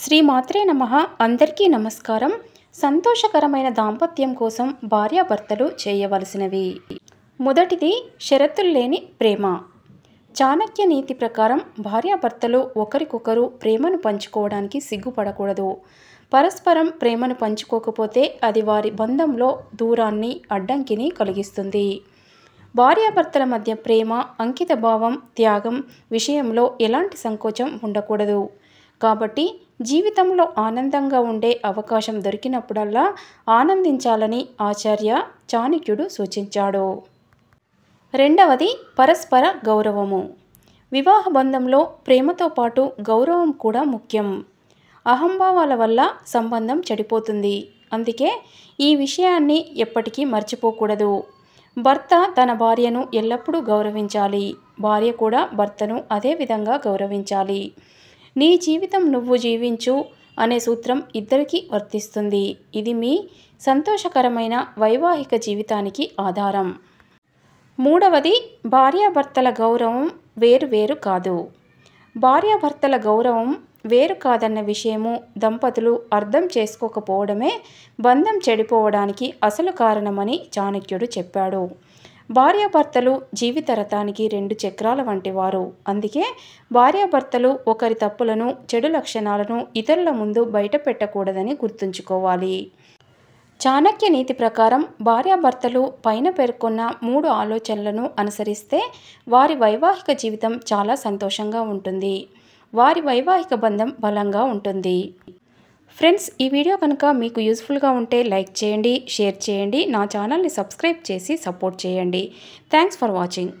శ్రీ మాత్రే నమ అందరికీ నమస్కారం సంతోషకరమైన దాంపత్యం కోసం భార్యాభర్తలు చేయవలసినవి మొదటిది షరతులు లేని ప్రేమ చాణక్య నీతి ప్రకారం భార్యాభర్తలు ఒకరికొకరు ప్రేమను పంచుకోవడానికి సిగ్గుపడకూడదు పరస్పరం ప్రేమను పంచుకోకపోతే అది వారి బంధంలో దూరాన్ని అడ్డంకిని కలిగిస్తుంది భార్యాభర్తల మధ్య ప్రేమ అంకిత భావం త్యాగం విషయంలో ఎలాంటి సంకోచం ఉండకూడదు కాబట్టి జీవితంలో ఆనందంగా ఉండే అవకాశం దొరికినప్పుడల్లా ఆనందించాలని ఆచార్య చాణక్యుడు సూచించాడు రెండవది పరస్పర గౌరవము వివాహ బంధంలో ప్రేమతో పాటు గౌరవం కూడా ముఖ్యం అహంభావాల వల్ల సంబంధం చెడిపోతుంది అందుకే ఈ విషయాన్ని ఎప్పటికీ మర్చిపోకూడదు భర్త తన భార్యను ఎల్లప్పుడూ గౌరవించాలి భార్య కూడా భర్తను అదే విధంగా గౌరవించాలి నీ జీవితం నువ్వు జీవించు అనే సూత్రం ఇద్దరికీ వర్తిస్తుంది ఇది మీ సంతోషకరమైన వైవాహిక జీవితానికి ఆధారం మూడవది భార్యాభర్తల గౌరవం వేరు వేరు కాదు భార్యాభర్తల గౌరవం వేరు కాదన్న విషయము దంపతులు అర్థం చేసుకోకపోవడమే బంధం చెడిపోవడానికి అసలు కారణమని చాణక్యుడు చెప్పాడు భార్యాభర్తలు జీవిత రథానికి రెండు చక్రాల వంటి వారు అందుకే భార్యాభర్తలు ఒకరి తప్పులను చెడు లక్షణాలను ఇతరుల ముందు బయట పెట్టకూడదని గుర్తుంచుకోవాలి చాణక్య నీతి ప్రకారం భార్యాభర్తలు పైన పేర్కొన్న మూడు ఆలోచనలను అనుసరిస్తే వారి వైవాహిక జీవితం చాలా సంతోషంగా ఉంటుంది వారి వైవాహిక బంధం బలంగా ఉంటుంది ఫ్రెండ్స్ ఈ వీడియో కనుక మీకు యూస్ఫుల్గా ఉంటే లైక్ చేయండి షేర్ చేయండి నా ఛానల్ని సబ్స్క్రైబ్ చేసి సపోర్ట్ చేయండి థ్యాంక్స్ ఫర్ వాచింగ్